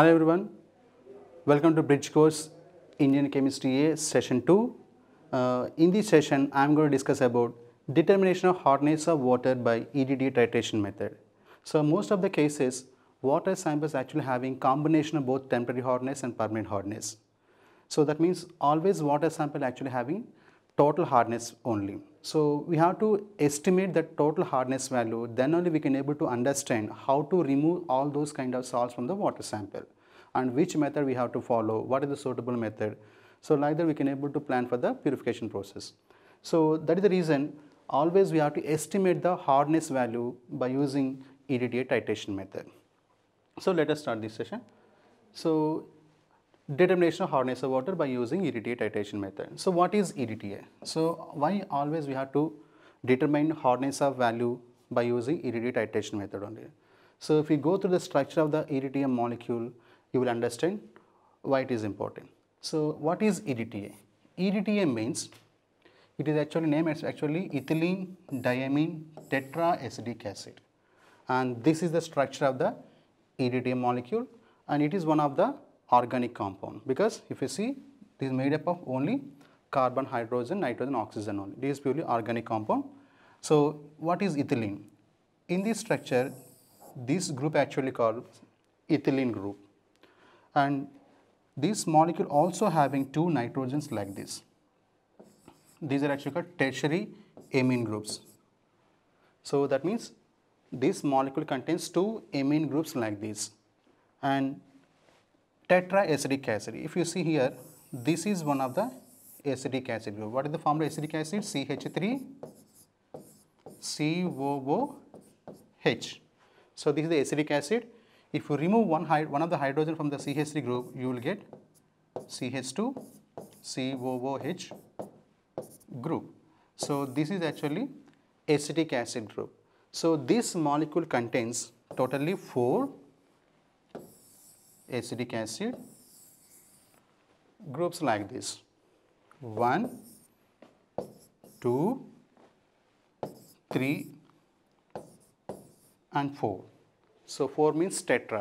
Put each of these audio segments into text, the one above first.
Hi everyone, welcome to Bridge Course Indian Chemistry A Session 2. Uh, in this session, I am going to discuss about determination of hardness of water by EDD titration method. So most of the cases, water samples actually having combination of both temporary hardness and permanent hardness. So that means always water sample actually having total hardness only. So we have to estimate the total hardness value, then only we can able to understand how to remove all those kind of salts from the water sample and which method we have to follow, what is the suitable method. So like that we can able to plan for the purification process. So that is the reason always we have to estimate the hardness value by using EDTA titration method. So let us start this session. So determination of hardness of water by using EDTA titration method. So what is EDTA? So why always we have to determine hardness of value by using EDTA titration method only. So if we go through the structure of the EDTA molecule, you will understand why it is important. So what is EDTA? EDTA means it is actually named as actually ethylene diamine tetraacidic acid and this is the structure of the EDTA molecule and it is one of the organic compound because if you see this is made up of only carbon, hydrogen, nitrogen, oxygen only. This is purely organic compound. So what is ethylene? In this structure, this group actually called ethylene group and this molecule also having two nitrogens like this. These are actually called tertiary amine groups. So that means this molecule contains two amine groups like this and tetraacidic acid. If you see here, this is one of the acidic acid group. What is the formula acidic acid? CH3COOH. So this is the acidic acid. If you remove one, one of the hydrogen from the CH3 group, you will get CH2COOH group. So this is actually acidic acid group. So this molecule contains totally 4 acidic acid groups like this 1 2 3 and 4 so 4 means tetra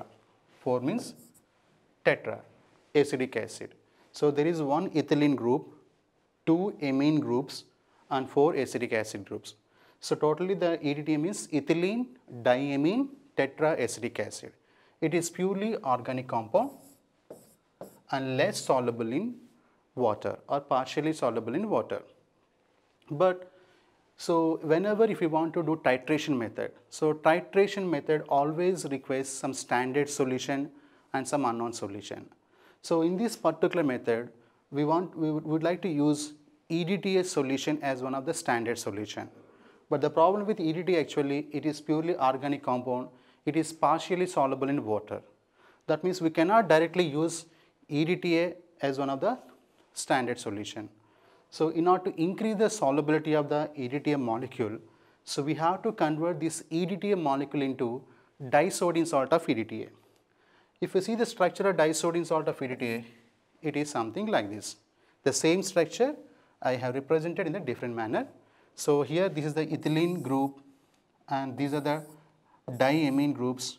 4 means tetra acidic acid so there is one ethylene group two amine groups and four acidic acid groups so totally the EDTM is ethylene diamine tetra acidic acid it is purely organic compound and less soluble in water or partially soluble in water. But so whenever if you want to do titration method, so titration method always requires some standard solution and some unknown solution. So in this particular method, we want we would like to use EDTA solution as one of the standard solution. But the problem with EDTA actually, it is purely organic compound it is partially soluble in water. That means we cannot directly use EDTA as one of the standard solution. So, in order to increase the solubility of the EDTA molecule, so we have to convert this EDTA molecule into disodium salt of EDTA. If you see the structure of disodium salt of EDTA, it is something like this. The same structure I have represented in a different manner. So, here this is the ethylene group and these are the diamine groups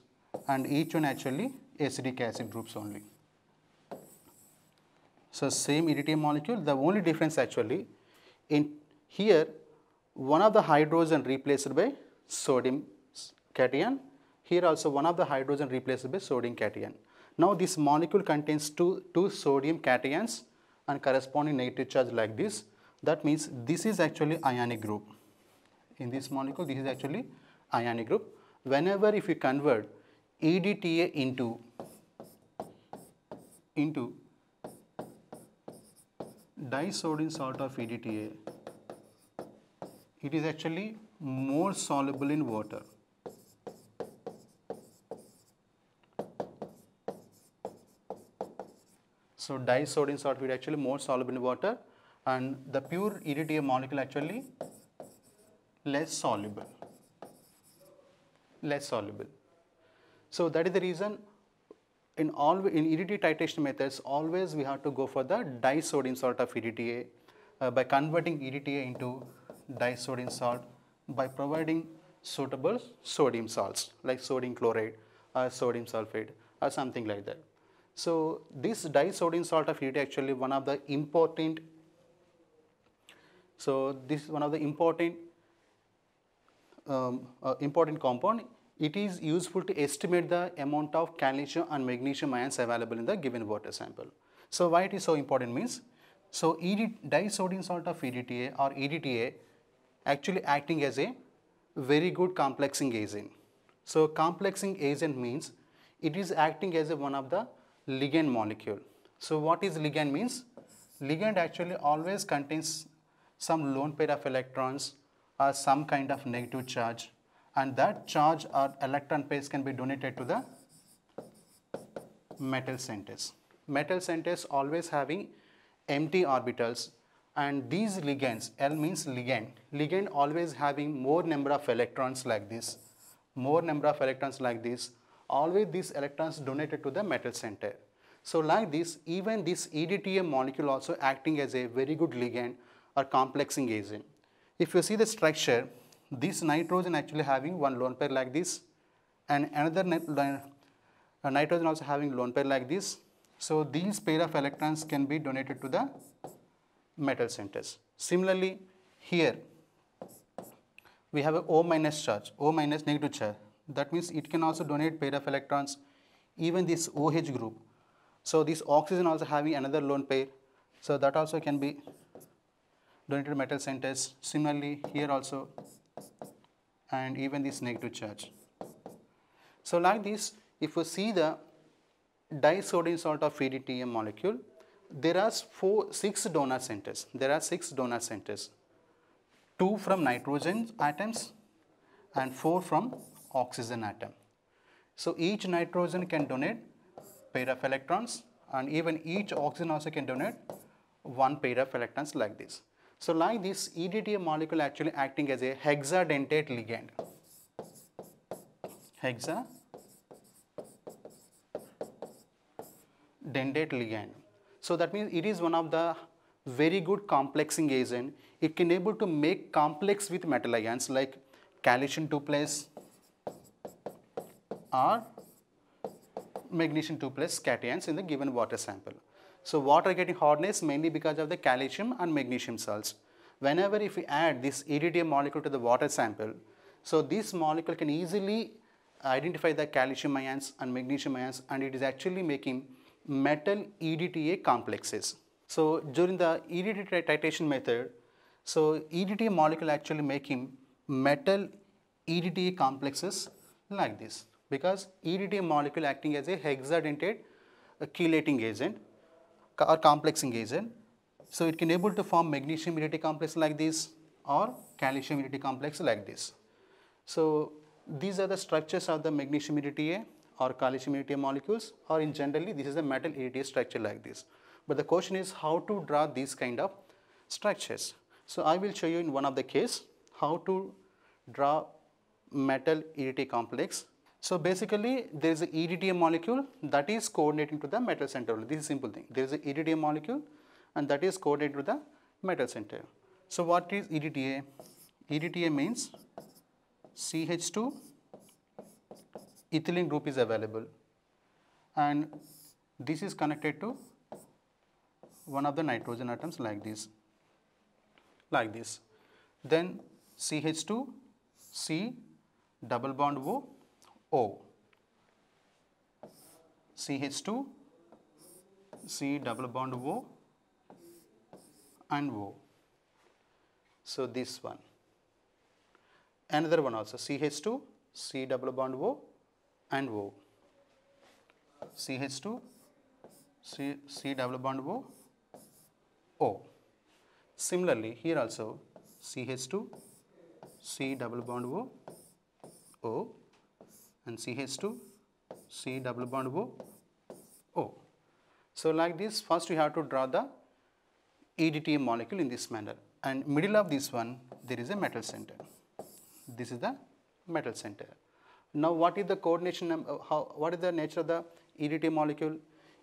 and each one actually acidic acid groups only. So, same EDTA molecule the only difference actually in here one of the hydrogen replaced by sodium cation here also one of the hydrogen replaced by sodium cation. Now, this molecule contains two, two sodium cations and corresponding negative charge like this that means this is actually ionic group in this molecule this is actually ionic group whenever if you convert EDTA into, into disodium salt of EDTA, it is actually more soluble in water. So disodium salt is actually more soluble in water and the pure EDTA molecule actually less soluble less soluble. So that is the reason in all in EDTA titration methods always we have to go for the disodium salt of EDTA uh, by converting EDTA into disodium salt by providing suitable sodium salts like sodium chloride or sodium sulfate or something like that. So this disodium salt of EDTA actually one of the important so this is one of the important um, uh, important compound, it is useful to estimate the amount of calcium and magnesium ions available in the given water sample. So why it is so important means, so ED, disodium salt of EDTA or EDTA actually acting as a very good complexing agent. So complexing agent means it is acting as a one of the ligand molecule. So what is ligand means? Ligand actually always contains some lone pair of electrons uh, some kind of negative charge and that charge or electron pairs can be donated to the metal centers. Metal centers always having empty orbitals and these ligands, L means ligand, ligand always having more number of electrons like this, more number of electrons like this, always these electrons donated to the metal center. So like this, even this EDTM molecule also acting as a very good ligand or complexing agent. If you see the structure, this nitrogen actually having one lone pair like this and another uh, nitrogen also having lone pair like this. So these pair of electrons can be donated to the metal centers. Similarly, here we have a O minus charge, O minus negative charge. That means it can also donate pair of electrons, even this OH group. So this oxygen also having another lone pair. So that also can be donated metal centers similarly here also and even this negative charge. So like this if we see the disodium salt of PDTM molecule there are four, six donor centers. There are six donor centers, two from nitrogen atoms and four from oxygen atom. So each nitrogen can donate pair of electrons and even each oxygen also can donate one pair of electrons like this. So like this EDTA molecule actually acting as a hexadentate ligand. Hexa dentate ligand. So that means it is one of the very good complexing agent. It can able to make complex with metal ions like calcium 2 plus or magnesium 2 plus cations in the given water sample. So water getting hardness mainly because of the calcium and magnesium salts. Whenever if we add this EDTA molecule to the water sample, so this molecule can easily identify the calcium ions and magnesium ions and it is actually making metal EDTA complexes. So during the EDTA titration method, so EDTA molecule actually making metal EDTA complexes like this because EDTA molecule acting as a hexadentate chelating agent or complex engagement. So it can able to form magnesium unity complex like this or calcium unity complex like this. So these are the structures of the magnesium ETA or calcium ETA molecules or in generally this is a metal ETA structure like this. But the question is how to draw these kind of structures. So I will show you in one of the case how to draw metal ETA complex so basically there is a EDTA molecule that is coordinating to the metal center. This is simple thing. There is a EDTA molecule and that is coordinated to the metal center. So what is EDTA? EDTA means CH2 ethylene group is available and this is connected to one of the nitrogen atoms like this like this then CH2 C double bond O O. CH2, C double bond O and O. So, this one. Another one also CH2, C double bond O and O. CH2, C, C double bond O, O. Similarly, here also CH2, C double bond O, O and CH2, C double bond O, O. So, like this first we have to draw the EDTM molecule in this manner and middle of this one there is a metal center. This is the metal center. Now, what is the coordination, uh, how, what is the nature of the EDTM molecule?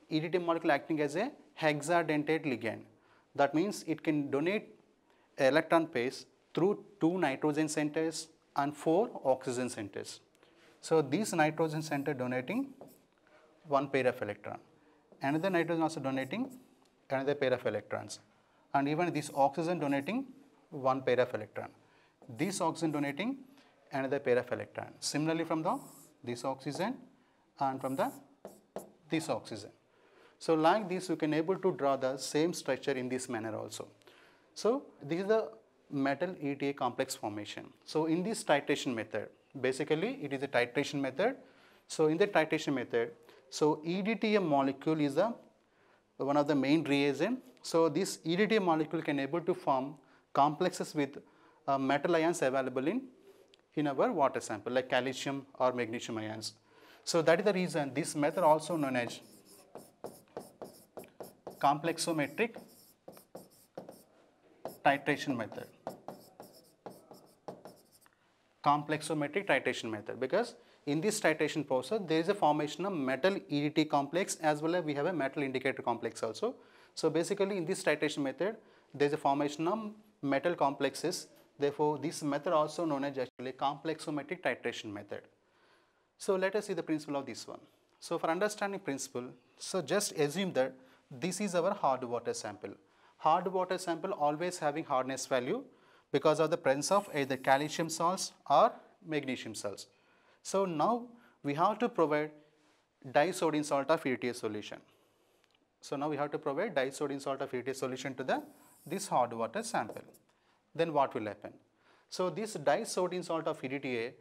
EDTM molecule acting as a hexadentate ligand. That means it can donate electron pairs through two nitrogen centers and four oxygen centers. So, these nitrogen center donating one pair of electron, another nitrogen also donating another pair of electrons and even this oxygen donating one pair of electron, this oxygen donating another pair of electron. Similarly from the this oxygen and from the this oxygen. So, like this you can able to draw the same structure in this manner also. So, this is the metal ETA complex formation. So, in this titration method, Basically, it is a titration method. So in the titration method, so EDTA molecule is a one of the main reagent. So this EDTA molecule can able to form complexes with uh, metal ions available in in our water sample like calcium or magnesium ions. So that is the reason this method also known as complexometric titration method complexometric titration method because in this titration process there is a formation of metal EDT complex as well as we have a metal indicator complex also. So basically in this titration method there is a formation of metal complexes therefore this method also known as actually complexometric titration method. So let us see the principle of this one. So for understanding principle so just assume that this is our hard water sample. Hard water sample always having hardness value because of the presence of either calcium salts or magnesium salts. So now we have to provide disodium salt of ETS solution. So now we have to provide disodium salt of ETS solution to the this hard water sample. Then what will happen? So this disodium salt of EDTA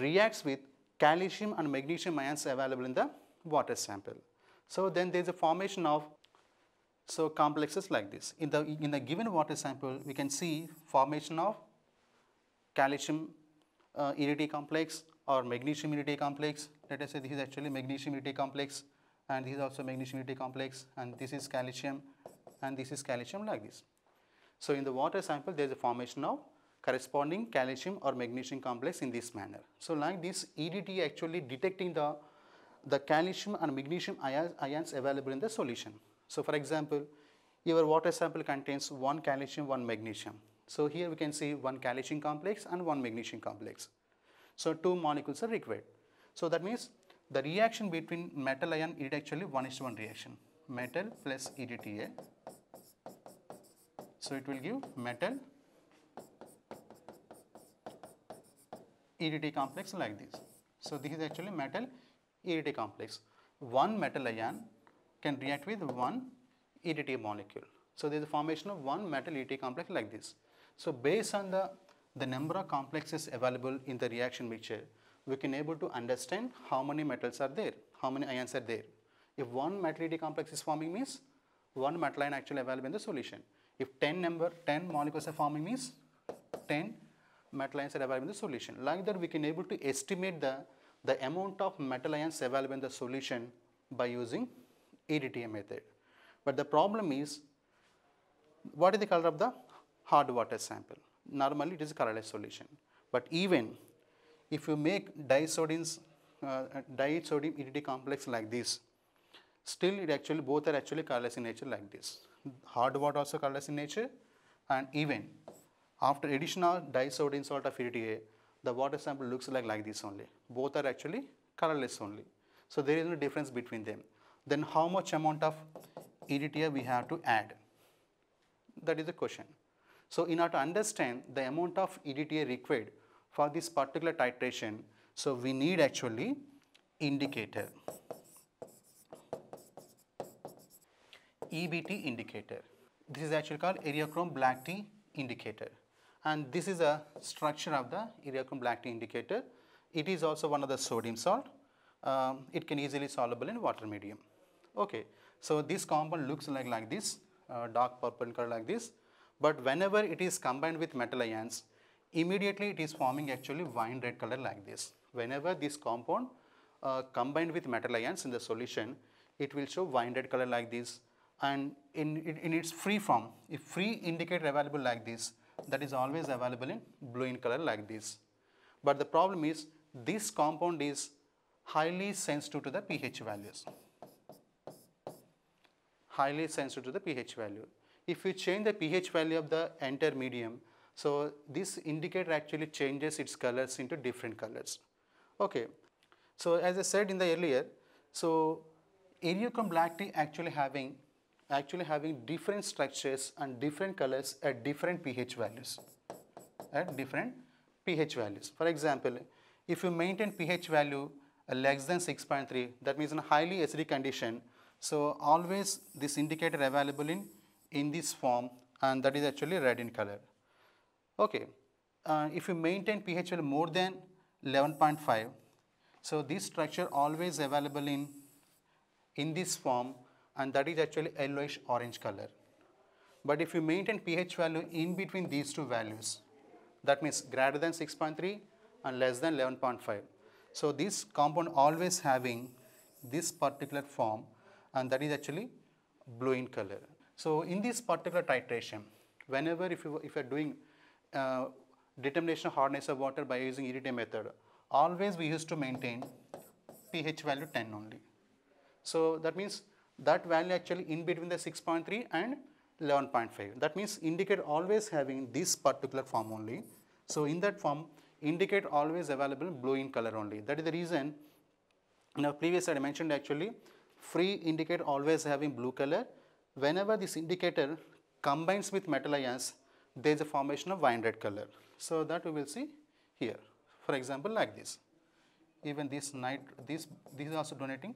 reacts with calcium and magnesium ions available in the water sample. So then there is a formation of so complexes like this. In the in the given water sample, we can see formation of calcium uh, complex or magnesium irritate complex. Let us say this is actually magnesium irritate complex and this is also magnesium irritate complex and this is calcium and this is calcium like this. So in the water sample, there is a formation of corresponding calcium or magnesium complex in this manner. So like this EDT actually detecting the, the calcium and magnesium ions, ions available in the solution. So for example, your water sample contains one calcium, one magnesium. So here we can see one calcium complex and one magnesium complex. So two molecules are required. So that means the reaction between metal ion is actually 1 is to 1 reaction. Metal plus EDTA. So it will give metal EDT complex like this. So this is actually metal EDT complex. One metal ion can react with one EDTA molecule. So, there is a formation of one metal EDTA complex like this. So, based on the, the number of complexes available in the reaction mixture, we can able to understand how many metals are there, how many ions are there. If one metal EDTA complex is forming means one metal ion actually available in the solution. If 10 number, 10 molecules are forming means 10 metal ions are available in the solution. Like that we can able to estimate the, the amount of metal ions available in the solution by using EDTA method. But the problem is, what is the color of the hard water sample? Normally it is colorless solution. But even if you make disodium uh, disodium EDTA complex like this, still it actually both are actually colorless in nature like this. Hard water also colorless in nature and even after addition of disodium salt of EDTA, the water sample looks like, like this only. Both are actually colorless only. So there is no difference between them then how much amount of EDTA we have to add? That is the question. So, in order to understand the amount of EDTA required for this particular titration, so we need actually indicator, EBT indicator. This is actually called Eriochrome black T indicator and this is a structure of the Eriochrome black T indicator. It is also one of the sodium salt. Um, it can easily soluble in water medium. Okay, so this compound looks like, like this, uh, dark purple color like this. But whenever it is combined with metal ions, immediately it is forming actually wine red color like this. Whenever this compound uh, combined with metal ions in the solution, it will show wine red color like this. And in, in, in its free form, if free indicator available like this, that is always available in blue in color like this. But the problem is this compound is highly sensitive to the pH values highly sensitive to the pH value. If you change the pH value of the entire medium, so this indicator actually changes its colors into different colors. Okay, so as I said in the earlier, so Areochrome actually having actually having different structures and different colors at different pH values, at different pH values. For example, if you maintain pH value uh, less than 6.3, that means in a highly acidic condition, so always this indicator available in, in this form and that is actually red in color. Okay. Uh, if you maintain pH value more than 11.5, so this structure always available in, in this form and that is actually yellowish orange color. But if you maintain pH value in between these two values, that means greater than 6.3 and less than 11.5. So this compound always having this particular form and that is actually blue in color. So in this particular titration, whenever if you if you are doing uh, determination of hardness of water by using irritant method, always we used to maintain pH value 10 only. So that means that value actually in between the 6.3 and 11.5. That means indicate always having this particular form only. So in that form, indicate always available blue in color only. That is the reason in our previous I mentioned actually free indicator always having blue color. Whenever this indicator combines with metal ions, there is a formation of wine red color. So that we will see here. For example, like this. Even this night, this this is also donating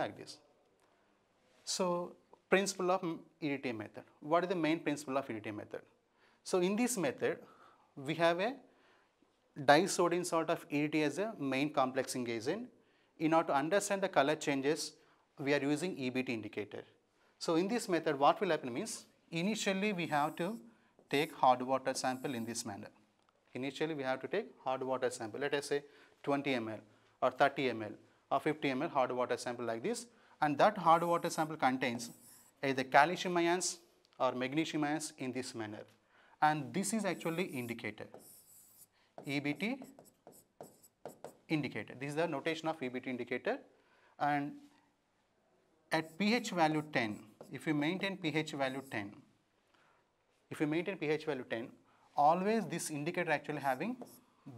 like this. So principle of EDTA method. What is the main principle of EDTA method? So in this method, we have a disodium salt of EDTA as a main complexing agent. In order to understand the color changes we are using EBT indicator. So in this method, what will happen means, initially we have to take hard water sample in this manner. Initially we have to take hard water sample, let us say 20 ml or 30 ml or 50 ml hard water sample like this and that hard water sample contains either calcium ions or magnesium ions in this manner and this is actually indicator EBT indicator this is the notation of EBT indicator and at pH value 10, if we maintain pH value 10, if we maintain pH value 10, always this indicator actually having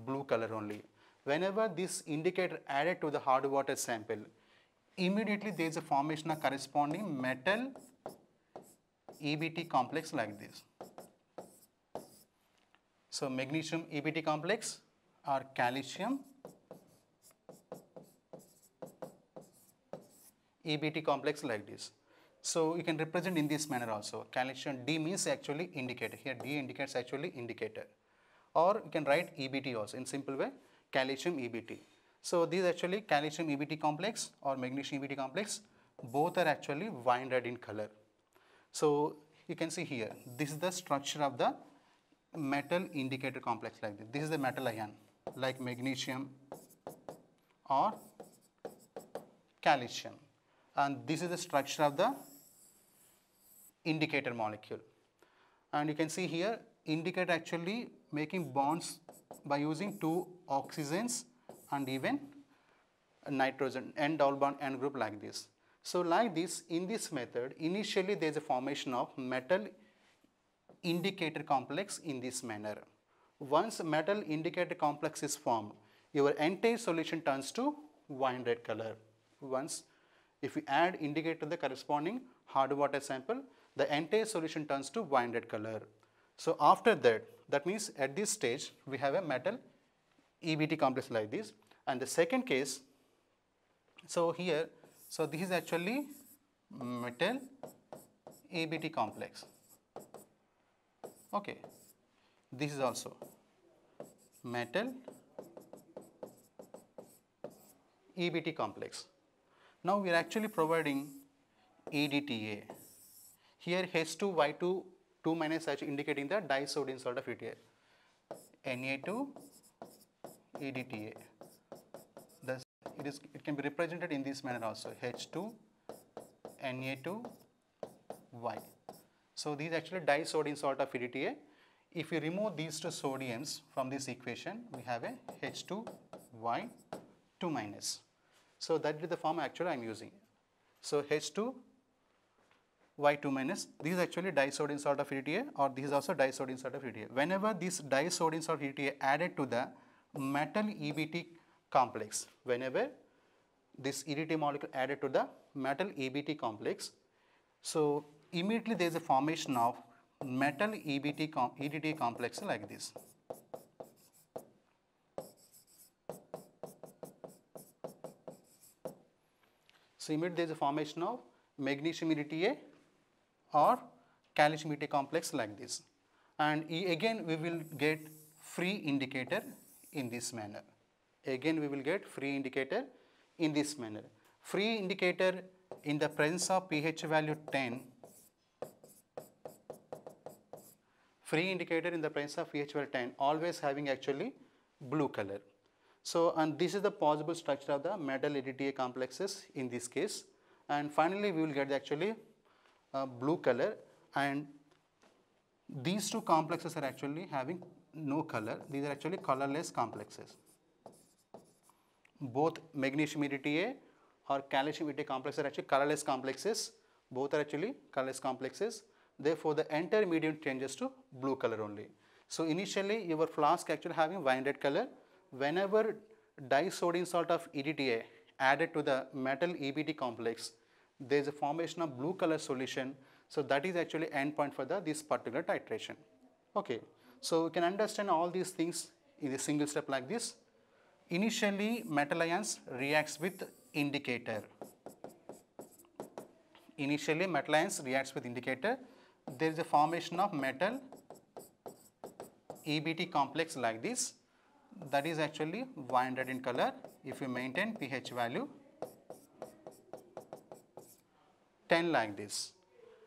blue color only. Whenever this indicator added to the hard water sample, immediately there is a formation of corresponding metal EBT complex like this. So magnesium EBT complex or calcium EBT complex like this. So you can represent in this manner also. Calculation D means actually indicator. Here D indicates actually indicator. Or you can write EBT also in simple way, calcium EBT. So these actually calcium EBT complex or magnesium EBT complex, both are actually wine red in color. So you can see here, this is the structure of the metal indicator complex like this. This is the metal ion like magnesium or calcium and this is the structure of the indicator molecule. And you can see here indicator actually making bonds by using two oxygens and even nitrogen and double bond and group like this. So like this in this method initially there is a formation of metal indicator complex in this manner. Once metal indicator complex is formed your entire solution turns to wine red color once if we add indicator to the corresponding hard water sample, the entire solution turns to wine red color. So after that, that means at this stage, we have a metal EBT complex like this. And the second case, so here, so this is actually metal EBT complex. Okay, this is also metal EBT complex. Now we are actually providing EDTA. Here H2Y2 2 minus H indicating the disodium salt of ETA. Na2 EDTA. Thus it is it can be represented in this manner also H2 Na2Y. So these actually disodium salt of EDTA. If we remove these two sodiums from this equation, we have a H2Y 2 minus. So that is the form actually I am using. So H2 Y2 minus, this is actually disodium salt of EDTA, or this is also disodium salt of EDTA. Whenever this disodium salt of EDTA added to the metal EBT complex, whenever this EDT molecule added to the metal EBT complex, so immediately there is a formation of metal EBT com EDT complex like this. So, immediately there is a formation of magnesium EDTA or calcium EDTA complex like this. And e again we will get free indicator in this manner. Again we will get free indicator in this manner. Free indicator in the presence of pH value 10 free indicator in the presence of pH value 10 always having actually blue color. So, and this is the possible structure of the metal EDTA complexes in this case. And finally, we will get actually uh, blue color and these two complexes are actually having no color. These are actually colorless complexes. Both magnesium EDTA or calcium EDTA complexes are actually colorless complexes. Both are actually colorless complexes. Therefore, the entire medium changes to blue color only. So, initially your flask actually having wine red color whenever disodium salt of EDTA added to the metal EBT complex, there is a formation of blue color solution. So that is actually endpoint for the, this particular titration. Okay, so you can understand all these things in a single step like this. Initially, metal ions reacts with indicator. Initially, metal ions reacts with indicator. There is a formation of metal EBT complex like this that is actually 100 in color if you maintain pH value 10 like this.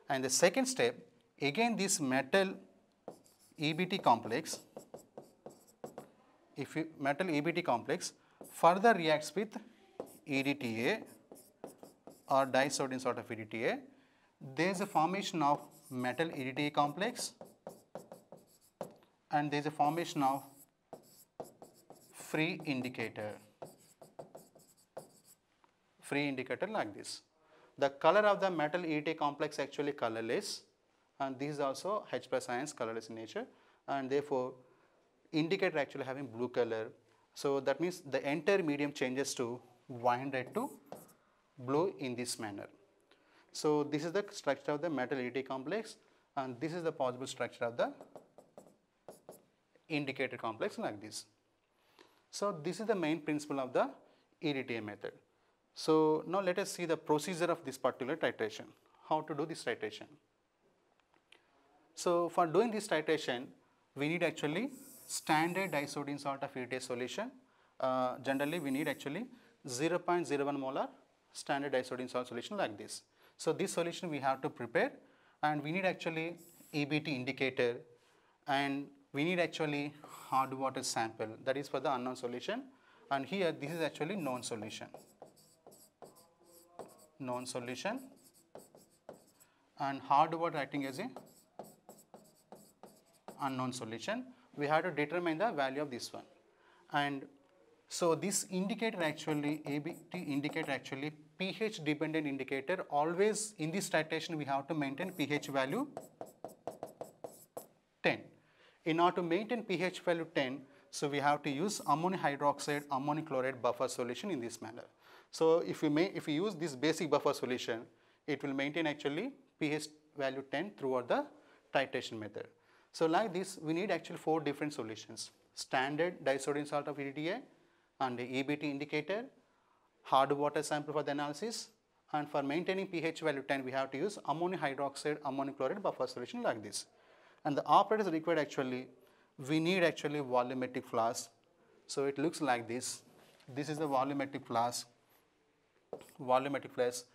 And the second step again this metal EBT complex if you metal EBT complex further reacts with EDTA or disodium sort of EDTA there is a formation of metal EDTA complex and there is a formation of free indicator. Free indicator like this. The color of the metal ET complex actually colorless and this is also H plus ions colorless in nature and therefore indicator actually having blue color. So that means the entire medium changes to wine red to blue in this manner. So this is the structure of the metal ET complex and this is the possible structure of the indicator complex like this. So, this is the main principle of the EDTA method. So, now let us see the procedure of this particular titration, how to do this titration. So, for doing this titration, we need actually standard disodean salt of EDTA solution. Uh, generally, we need actually 0 0.01 molar standard disodean salt solution like this. So, this solution we have to prepare and we need actually EBT indicator and we need actually hard water sample that is for the unknown solution and here this is actually known solution known solution and hard water acting as a unknown solution we have to determine the value of this one and so this indicator actually ABT indicator actually pH dependent indicator always in this titration we have to maintain pH value in order to maintain pH value 10, so we have to use ammonium hydroxide, ammonium chloride buffer solution in this manner. So if we, may, if use this basic buffer solution, it will maintain actually pH value 10 throughout the titration method. So like this, we need actually four different solutions. Standard disodium salt of EDTA and the EBT indicator, hard water sample for the analysis, and for maintaining pH value 10, we have to use ammonium hydroxide, ammonium chloride buffer solution like this. And the operator is required actually, we need actually volumetric flask. So it looks like this. This is the volumetric flask, volumetric flask.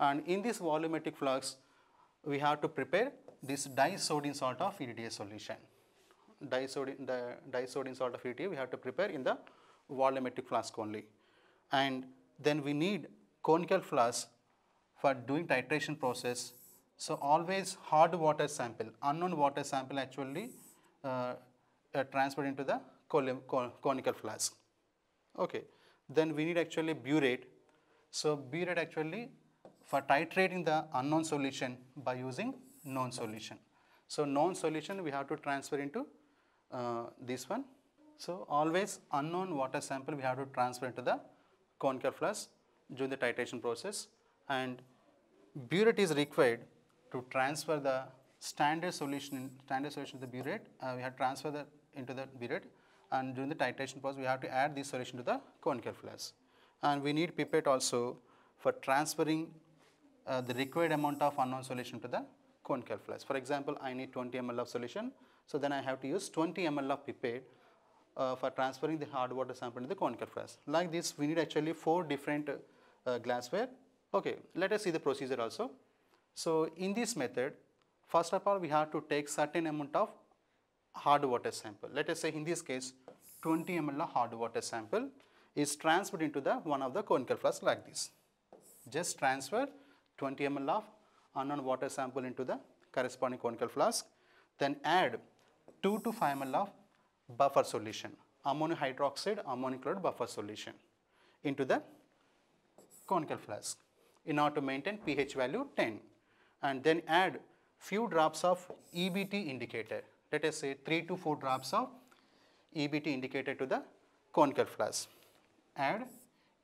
And in this volumetric flux, we have to prepare this disodium salt of EDTA solution. Disodium, the disodium salt of EDTA we have to prepare in the volumetric flask only. And then we need conical flask for doing titration process so always hard water sample, unknown water sample actually uh, uh, transferred into the conical flask. Okay. Then we need actually burette. So burette actually for titrating the unknown solution by using known solution. So known solution we have to transfer into uh, this one. So always unknown water sample we have to transfer into the conical flask during the titration process and burette is required to transfer the standard solution, standard solution to the burette, uh, we have transfer that into the burette and during the titration process we have to add this solution to the conical flask. And we need pipette also for transferring uh, the required amount of unknown solution to the conical flask. For example, I need 20 ml of solution, so then I have to use 20 ml of pipette uh, for transferring the hard water sample to the conical flask. Like this, we need actually four different uh, glassware. Okay, let us see the procedure also. So in this method, first of all we have to take certain amount of hard water sample. Let us say in this case 20 ml of hard water sample is transferred into the one of the conical flask like this. Just transfer 20 ml of unknown water sample into the corresponding conical flask. Then add 2 to 5 ml of buffer solution, ammonium hydroxide, ammonium chloride buffer solution into the conical flask in order to maintain pH value 10 and then add few drops of EBT indicator. Let us say 3 to 4 drops of EBT indicator to the conical flask. Add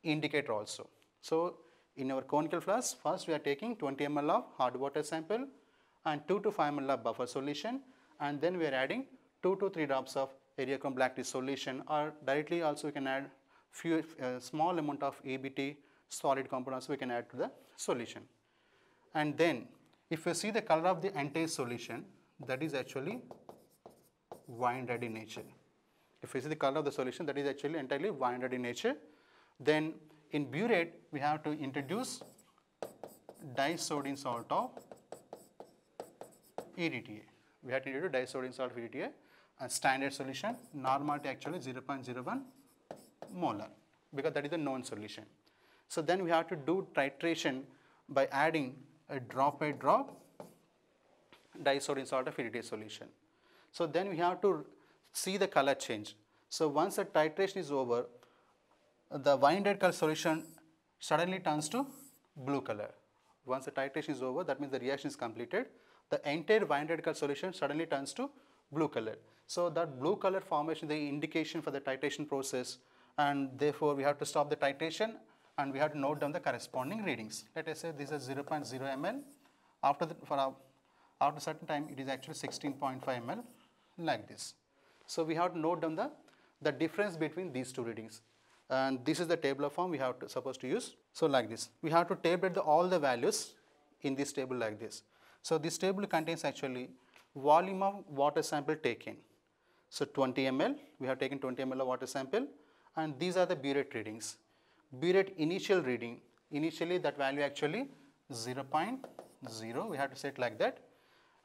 indicator also. So, in our conical flask, first we are taking 20 ml of hard water sample and 2 to 5 ml of buffer solution and then we are adding 2 to 3 drops of aerochrome black tea solution or directly also we can add few uh, small amount of EBT solid components we can add to the solution. And then if you see the color of the entire solution, that is actually wine red in nature. If you see the color of the solution, that is actually entirely wine red in nature. Then in burette, we have to introduce disodium salt of EDTA. We have to introduce disodium salt of EDTA. A standard solution, normality actually 0.01 molar because that is a known solution. So then we have to do titration by adding a drop by drop disodium salt of iridate solution. So then we have to see the color change. So once the titration is over, the winded color solution suddenly turns to blue color. Once the titration is over, that means the reaction is completed, the entire winded color solution suddenly turns to blue color. So that blue color formation the indication for the titration process and therefore we have to stop the titration and we have to note down the corresponding readings. Let us say this is 0.0 ml. After the, for uh, after certain time, it is actually 16.5 ml like this. So we have to note down the, the difference between these two readings. And this is the tabular form we have to, supposed to use. So like this, we have to tabulate the, all the values in this table like this. So this table contains actually volume of water sample taken. So 20 ml, we have taken 20 ml of water sample and these are the burette readings be rate initial reading, initially that value actually 0 0.0, we have to say it like that.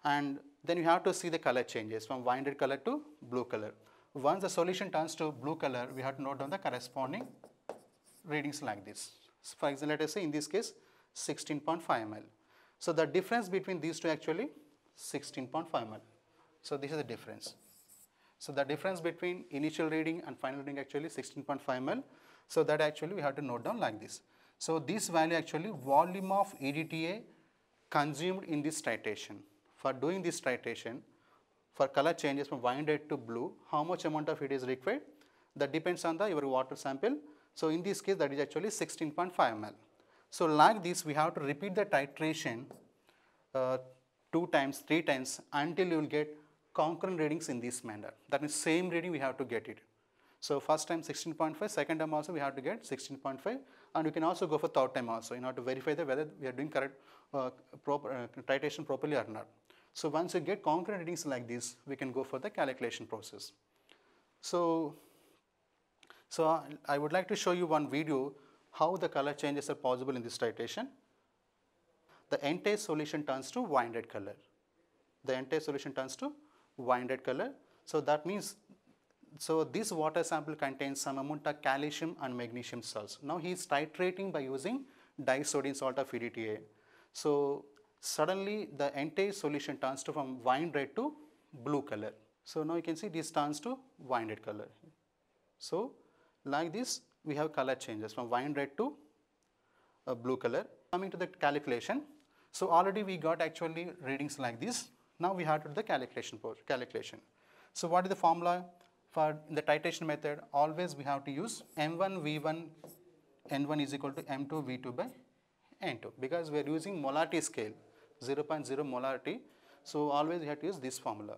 And then you have to see the color changes from winded color to blue color. Once the solution turns to blue color, we have to note down the corresponding readings like this. So for example, let us say in this case 16.5 ml. So the difference between these two actually 16.5 ml. So this is the difference. So the difference between initial reading and final reading actually 16.5 ml. So that actually we have to note down like this. So this value actually volume of EDTA consumed in this titration. For doing this titration, for color changes from wine red to blue, how much amount of it is required? That depends on the your water sample. So in this case, that is actually 16.5 ml. So like this, we have to repeat the titration uh, two times, three times until you will get concurrent readings in this manner. That means same reading we have to get it. So first time 16.5, second time also we have to get 16.5 and we can also go for third time also in order to verify the whether we are doing correct uh, proper, uh, titration properly or not. So once you get concrete readings like this, we can go for the calculation process. So, so uh, I would like to show you one video how the color changes are possible in this titration. The entire solution turns to wine red color. The entire solution turns to wine red color. So that means so this water sample contains some amount of calcium and magnesium salts. Now he is titrating by using disodium salt of EDTA. So suddenly the entire solution turns to from wine red to blue color. So now you can see this turns to wine red color. So like this we have color changes from wine red to a uh, blue color. Coming to the calculation, so already we got actually readings like this. Now we have to do the calculation. Calculation. So what is the formula? for the titration method, always we have to use M1 V1 N1 is equal to M2 V2 by N2 because we are using molarity scale 0.0 molarity. So, always we have to use this formula.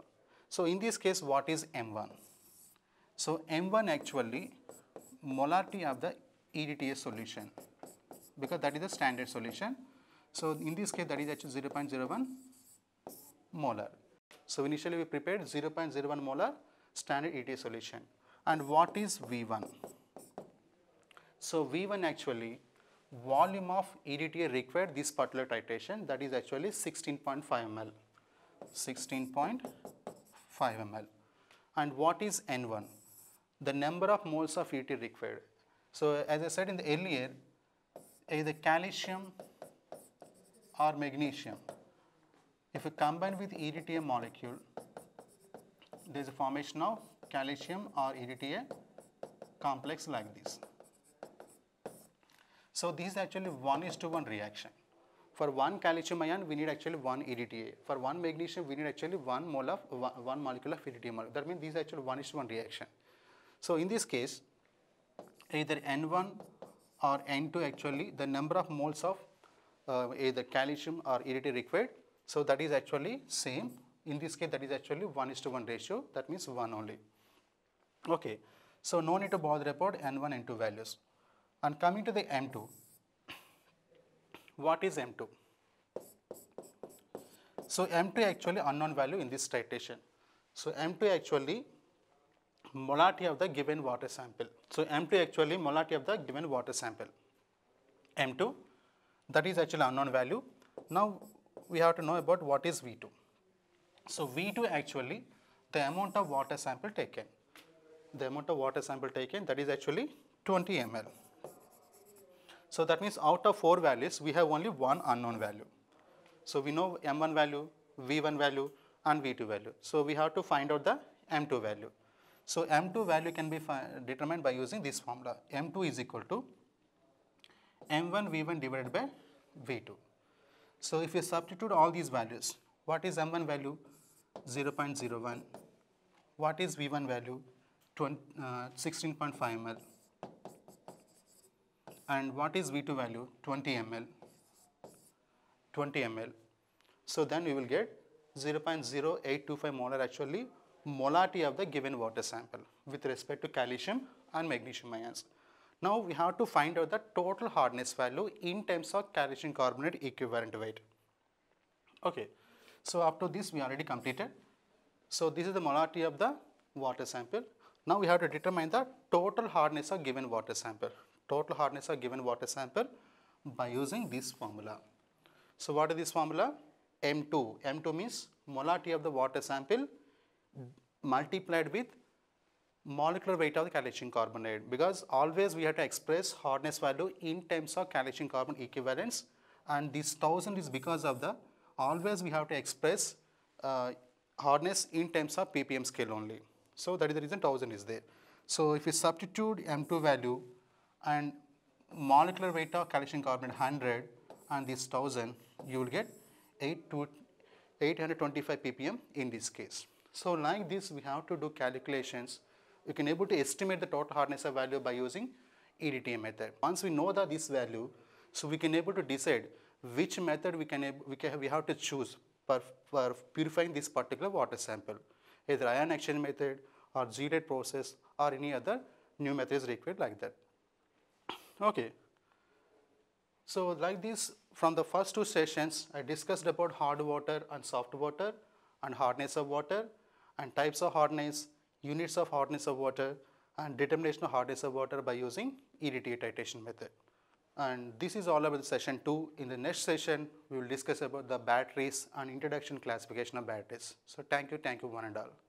So, in this case what is M1? So, M1 actually molarity of the EDTA solution because that is the standard solution. So, in this case that is actually 0.01 molar. So, initially we prepared 0.01 molar standard ETA solution. And what is V1? So V1 actually volume of EDTA required this particular titration that is actually 16.5 ml, 16.5 ml. And what is N1? The number of moles of EDTA required. So as I said in the earlier, either calcium or magnesium, if you combine with EDTA molecule, there is a formation of calcium or EDTA complex like this. So this is actually 1 is to 1 reaction. For one calcium ion, we need actually one EDTA. For one magnesium, we need actually one mole of one molecule of EDTA. That means these are actually one is to one reaction. So in this case, either N1 or N2 actually the number of moles of uh, either calcium or EDTA required. So that is actually same in this case, that is actually 1 is to 1 ratio, that means 1 only. Okay, so no need to bother about N1, N2 values. And coming to the M2, what is M2? So M2 actually unknown value in this titration. So M2 actually molarity of the given water sample. So M2 actually molarity of the given water sample. M2 that is actually unknown value. Now we have to know about what is V2. So V2 actually the amount of water sample taken. The amount of water sample taken that is actually 20 ml. So that means out of 4 values we have only one unknown value. So we know M1 value, V1 value and V2 value. So we have to find out the M2 value. So M2 value can be determined by using this formula. M2 is equal to M1 V1 divided by V2. So if you substitute all these values, what is M1 value? 0.01. What is V1 value? 16.5 uh, ml. And what is V2 value? 20 ml. 20 ml. So then we will get 0.0825 molar actually molarity of the given water sample with respect to calcium and magnesium ions. Now we have to find out the total hardness value in terms of calcium carbonate equivalent weight. Okay, so up to this we already completed. So this is the molarity of the water sample. Now we have to determine the total hardness of given water sample. Total hardness of given water sample by using this formula. So what is this formula? M2. M2 means molarity of the water sample multiplied with molecular weight of the calcium carbonate because always we have to express hardness value in terms of calcium carbon equivalence and this 1000 is because of the always we have to express uh, hardness in terms of ppm scale only. So that is the reason 1000 is there. So if you substitute M2 value and molecular weight of calcium carbonate 100 and this 1000, you will get 825 ppm in this case. So like this, we have to do calculations. You can able to estimate the total hardness of value by using EDTM method. Once we know that this value, so we can able to decide which method we can, we can we have to choose for, for purifying this particular water sample. Either ion exchange method or z rate process or any other new methods required like that. Okay. So like this, from the first two sessions, I discussed about hard water and soft water and hardness of water and types of hardness, units of hardness of water and determination of hardness of water by using EDTA titration method. And this is all about session 2. In the next session, we will discuss about the batteries and introduction classification of batteries. So thank you, thank you one and all.